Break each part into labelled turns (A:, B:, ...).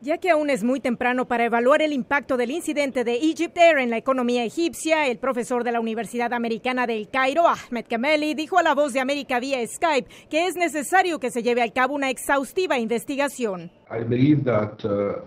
A: Ya que aún es muy temprano para evaluar el impacto del incidente de Egypt Air en la economía egipcia, el profesor de la Universidad Americana del Cairo, Ahmed Kameli, dijo a la voz de América vía Skype que es necesario que se lleve a cabo una exhaustiva investigación.
B: Uh,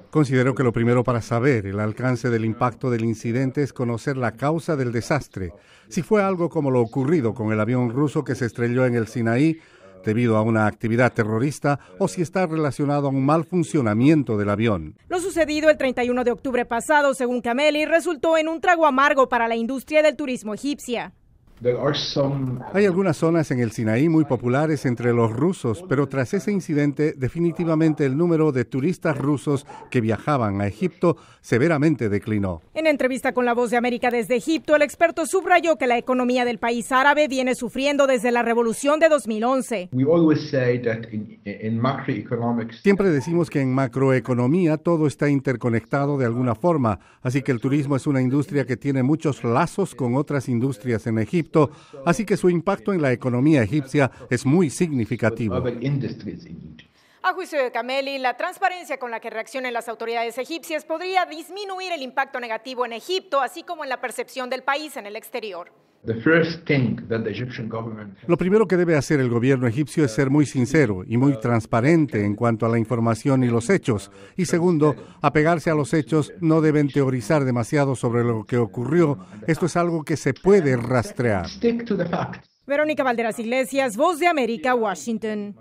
B: Considero que lo primero para saber el alcance del impacto del incidente es conocer la causa del desastre. Si fue algo como lo ocurrido con el avión ruso que se estrelló en el Sinaí, debido a una actividad terrorista o si está relacionado a un mal funcionamiento del avión.
A: Lo sucedido el 31 de octubre pasado, según Cameli, resultó en un trago amargo para la industria del turismo egipcia.
B: Hay algunas zonas en el Sinaí muy populares entre los rusos, pero tras ese incidente definitivamente el número de turistas rusos que viajaban a Egipto severamente declinó.
A: En entrevista con La Voz de América desde Egipto, el experto subrayó que la economía del país árabe viene sufriendo desde la revolución de 2011.
B: Siempre decimos que en macroeconomía todo está interconectado de alguna forma, así que el turismo es una industria que tiene muchos lazos con otras industrias en Egipto así que su impacto en la economía egipcia es muy significativo. Pues,
A: a juicio de Cameli, la transparencia con la que reaccionen las autoridades egipcias podría disminuir el impacto negativo en Egipto, así como en la percepción del país en el exterior.
B: Lo primero que debe hacer el gobierno egipcio es ser muy sincero y muy transparente en cuanto a la información y los hechos. Y segundo, apegarse a los hechos, no deben teorizar demasiado sobre lo que ocurrió. Esto es algo que se puede rastrear.
A: Verónica Valderas Iglesias, Voz de América, Washington.